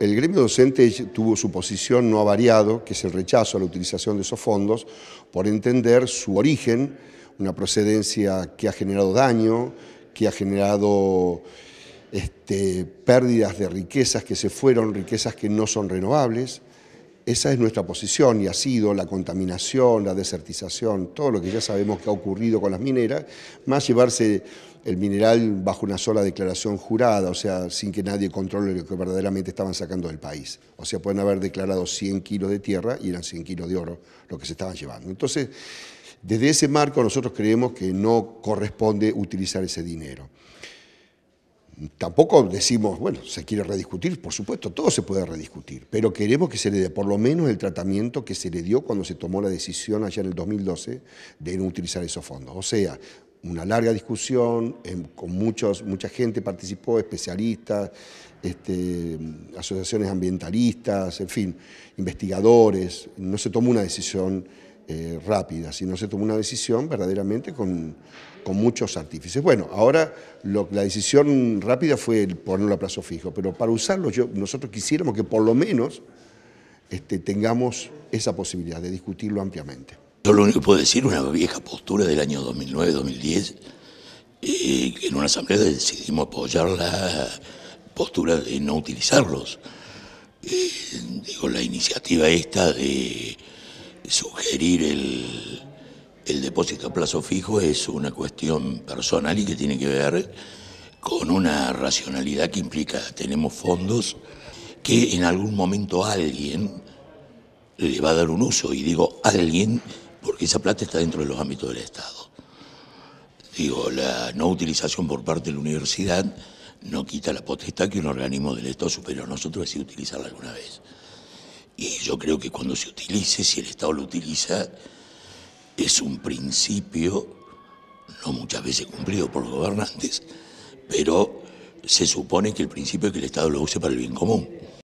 El gremio docente tuvo su posición no ha variado, que es el rechazo a la utilización de esos fondos, por entender su origen, una procedencia que ha generado daño, que ha generado este, pérdidas de riquezas que se fueron, riquezas que no son renovables, esa es nuestra posición y ha sido la contaminación, la desertización, todo lo que ya sabemos que ha ocurrido con las mineras, más llevarse el mineral bajo una sola declaración jurada, o sea, sin que nadie controle lo que verdaderamente estaban sacando del país. O sea, pueden haber declarado 100 kilos de tierra y eran 100 kilos de oro lo que se estaban llevando. Entonces, desde ese marco nosotros creemos que no corresponde utilizar ese dinero. Tampoco decimos, bueno, se quiere rediscutir, por supuesto, todo se puede rediscutir, pero queremos que se le dé por lo menos el tratamiento que se le dio cuando se tomó la decisión allá en el 2012 de no utilizar esos fondos. O sea, una larga discusión, em, con muchos, mucha gente participó, especialistas, este, asociaciones ambientalistas, en fin, investigadores. No se tomó una decisión eh, rápida, no se tomó una decisión verdaderamente con, muchos artífices. Bueno, ahora la decisión rápida fue el ponerlo a plazo fijo, pero para usarlo nosotros quisiéramos que por lo menos este, tengamos esa posibilidad de discutirlo ampliamente. Yo lo único que puedo decir, una vieja postura del año 2009-2010, eh, en una asamblea decidimos apoyar la postura de no utilizarlos. Eh, digo, la iniciativa esta de sugerir el, depósito a plazo fijo es una cuestión personal y que tiene que ver con una racionalidad que implica, tenemos fondos que en algún momento alguien le va a dar un uso, y digo alguien porque esa plata está dentro de los ámbitos del Estado. Digo, la no utilización por parte de la universidad no quita la potestad que un organismo del Estado supera a nosotros decide utilizarla alguna vez. Y yo creo que cuando se utilice, si el Estado lo utiliza, es un principio, no muchas veces cumplido por los gobernantes, pero se supone que el principio es que el Estado lo use para el bien común.